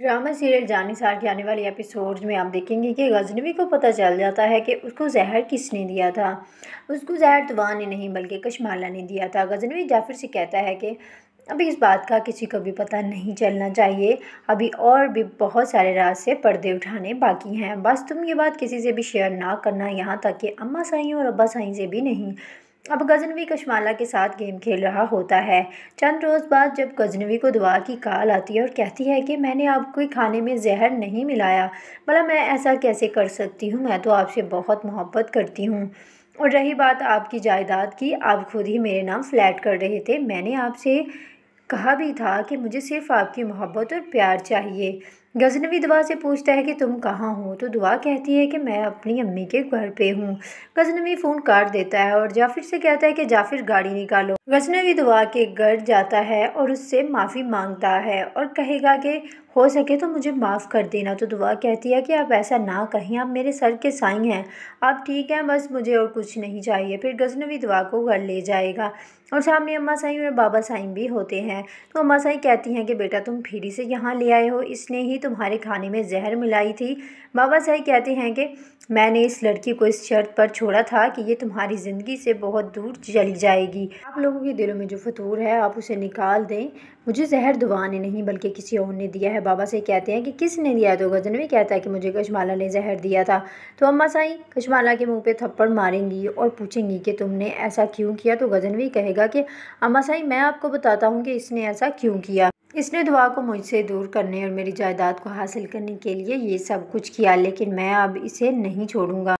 drama serial जानी सार के आने वाले एपिसोड में आप देखेंगे कि गजनवी को पता चल जाता है कि उसको जहर किसने दिया था उसको जहर तवा ने नहीं बल्कि कशमाला ने दिया था गजनवी जाफ़िर से कहता है कि अभी इस बात का किसी को भी पता नहीं चलना चाहिए अभी और भी बहुत सारे राज से पर्दे उठाने बाकी हैं बस तुम ये बात किसी से भी शेयर ना करना यहाँ तक कि अम्मा साई और अब्बा साई से भी नहीं अब गजनवी कश्माला के साथ गेम खेल रहा होता है चंद रोज़ बाद जब गजनवी को दुआ की काल आती है और कहती है कि मैंने आपको खाने में जहर नहीं मिलाया भला मैं ऐसा कैसे कर सकती हूँ मैं तो आपसे बहुत मोहब्बत करती हूँ और रही बात आपकी जायदाद की आप खुद ही मेरे नाम फ्लैट कर रहे थे मैंने आपसे कहा भी था कि मुझे सिर्फ़ आपकी मोहब्बत और प्यार चाहिए गजनवी दुआ से पूछता है कि तुम कहाँ हो तो दुआ कहती है कि मैं अपनी अम्मी के घर पे हूँ गजनवी फ़ोन काट देता है और जाफिर से कहता है कि जाफिर गाड़ी निकालो गजनवी दुआ के घर जाता है और उससे माफ़ी मांगता है और कहेगा कि हो सके तो मुझे माफ़ कर देना तो दुआ कहती है कि आप ऐसा ना कहें आप मेरे सर के साई हैं आप ठीक हैं बस मुझे और कुछ नहीं चाहिए फिर गजनवी दुआ को घर ले जाएगा और सामने अम्मा साई और बाबा साई भी होते हैं तो अम्मा साई कहती हैं कि बेटा तुम फिरी से यहाँ ले आए हो इसने ही तुम्हारे खाने में जहर मिलाई थी बाबा साई कहते हैं कि मैंने इस लड़की को इस शर्त पर छोड़ा था कि ये तुम्हारी ज़िंदगी से बहुत दूर चली जाएगी आप लोगों के दिलों में जो फतूर है आप उसे निकाल दें मुझे जहर दुआ ने नहीं बल्कि किसी और ने दिया है बाबा से कहते हैं कि किसने दिया तो गजनवी कहता है कि मुझे कशमाला ने जहर दिया था तो अम्मा साई कशमाला के मुँह पर थप्पड़ मारेंगी और पूछेंगी कि तुमने ऐसा क्यों किया तो गजनवी कहेगा कि अम्मा साई मैं आपको बताता हूँ कि इसने ऐसा क्यों किया इसने दुआ को मुझसे दूर करने और मेरी जायदाद को हासिल करने के लिए ये सब कुछ किया लेकिन मैं अब इसे नहीं छोड़ूंगा